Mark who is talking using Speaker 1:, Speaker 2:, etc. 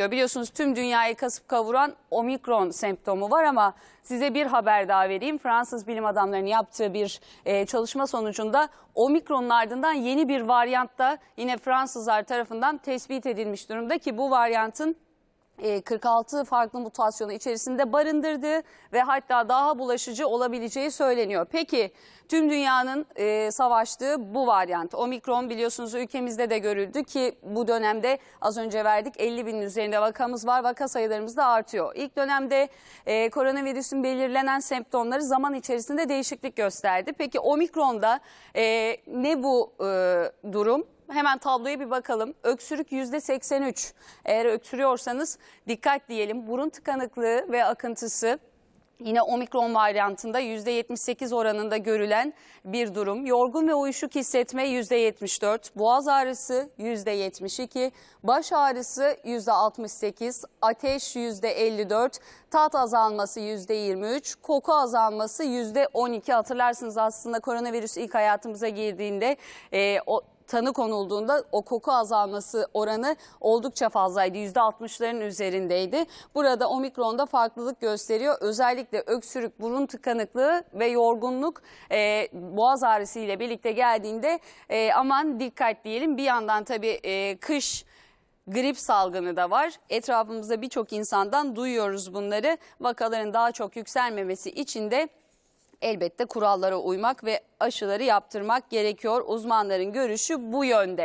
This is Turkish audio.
Speaker 1: Biliyorsunuz tüm dünyayı kasıp kavuran omikron semptomu var ama size bir haber daha vereyim. Fransız bilim adamlarının yaptığı bir e, çalışma sonucunda omikronun ardından yeni bir varyant da yine Fransızlar tarafından tespit edilmiş durumda ki bu varyantın 46 ee, farklı mutasyonu içerisinde barındırdı ve hatta daha bulaşıcı olabileceği söyleniyor. Peki tüm dünyanın e, savaştığı bu varyant omikron biliyorsunuz ülkemizde de görüldü ki bu dönemde az önce verdik 50 binin üzerinde vakamız var vaka sayılarımız da artıyor. İlk dönemde e, koronavirüsün belirlenen semptomları zaman içerisinde değişiklik gösterdi. Peki omikronda e, ne bu e, durum? hemen tabloya bir bakalım. Öksürük yüzde 83. Eğer öksürüyorsanız dikkat diyelim. Burun tıkanıklığı ve akıntısı Yine omikron varyantında %78 oranında görülen bir durum. Yorgun ve uyuşuk hissetme yüzde %74, boğaz ağrısı yüzde %72, baş ağrısı yüzde %68, ateş yüzde %54, tat azalması yüzde %23, koku azalması yüzde %12. Hatırlarsınız aslında koronavirüs ilk hayatımıza girdiğinde e, o tanı konulduğunda o koku azalması oranı oldukça fazlaydı. %60'ların üzerindeydi. Burada omikronda farklılık gösteriyor. Özellikle öksürük, burun tıkanıklığı ve yorgunluk e, boğaz ağrısı ile birlikte geldiğinde e, aman dikkat diyelim. Bir yandan tabii e, kış grip salgını da var. Etrafımızda birçok insandan duyuyoruz bunları. Vakaların daha çok yükselmemesi için de elbette kurallara uymak ve aşıları yaptırmak gerekiyor. Uzmanların görüşü bu yönde.